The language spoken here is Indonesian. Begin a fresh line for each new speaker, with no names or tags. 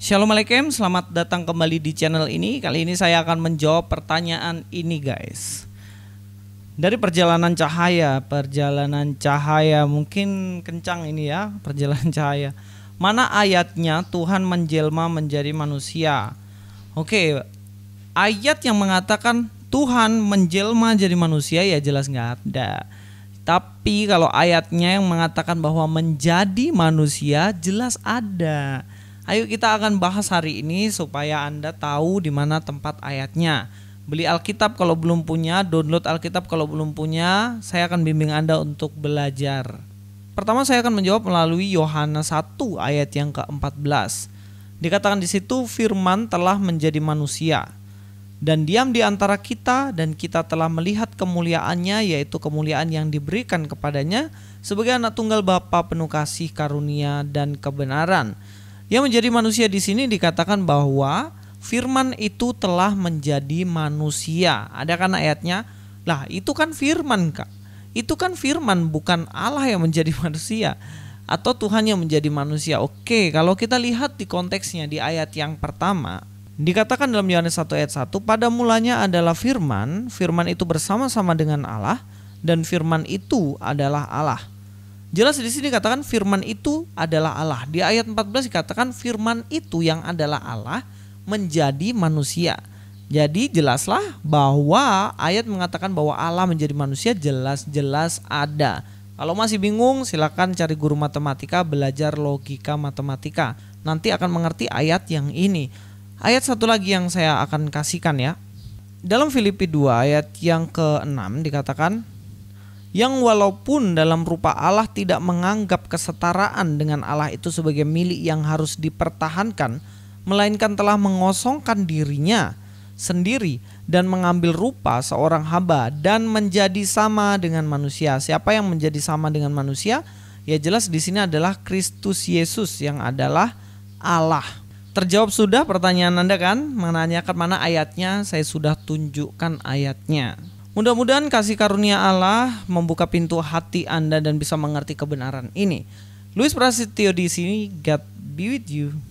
Shalom selamat datang kembali di channel ini. Kali ini saya akan menjawab pertanyaan ini guys. Dari perjalanan cahaya, perjalanan cahaya mungkin kencang ini ya, perjalanan cahaya. Mana ayatnya Tuhan menjelma menjadi manusia? Oke, ayat yang mengatakan Tuhan menjelma jadi manusia ya jelas nggak ada. Tapi kalau ayatnya yang mengatakan bahwa menjadi manusia jelas ada. Ayo kita akan bahas hari ini supaya Anda tahu di mana tempat ayatnya. Beli Alkitab kalau belum punya, download Alkitab kalau belum punya, saya akan bimbing Anda untuk belajar. Pertama saya akan menjawab melalui Yohanes 1 ayat yang ke-14. Dikatakan di situ firman telah menjadi manusia dan diam di antara kita dan kita telah melihat kemuliaannya yaitu kemuliaan yang diberikan kepadanya sebagai anak tunggal Bapa penuh kasih karunia dan kebenaran yang menjadi manusia di sini dikatakan bahwa firman itu telah menjadi manusia. Ada kan ayatnya? Lah, itu kan firman, Kak. Itu kan firman bukan Allah yang menjadi manusia atau Tuhan yang menjadi manusia. Oke, kalau kita lihat di konteksnya di ayat yang pertama, dikatakan dalam Yohanes 1 ayat 1, pada mulanya adalah firman, firman itu bersama-sama dengan Allah dan firman itu adalah Allah. Jelas di sini katakan firman itu adalah Allah. Di ayat 14 dikatakan firman itu yang adalah Allah menjadi manusia. Jadi jelaslah bahwa ayat mengatakan bahwa Allah menjadi manusia jelas-jelas ada. Kalau masih bingung silakan cari guru matematika belajar logika matematika. Nanti akan mengerti ayat yang ini. Ayat satu lagi yang saya akan kasihkan ya. Dalam Filipi 2 ayat yang ke-6 dikatakan yang walaupun dalam rupa Allah tidak menganggap kesetaraan dengan Allah itu sebagai milik yang harus dipertahankan, melainkan telah mengosongkan dirinya sendiri dan mengambil rupa seorang hamba dan menjadi sama dengan manusia. Siapa yang menjadi sama dengan manusia? Ya jelas di sini adalah Kristus Yesus yang adalah Allah. Terjawab sudah pertanyaan Anda kan? Menanyakan mana ayatnya? Saya sudah tunjukkan ayatnya. Mudah-mudahan kasih karunia Allah membuka pintu hati Anda dan bisa mengerti kebenaran ini. Luis Prasetyo di sini, God be with you.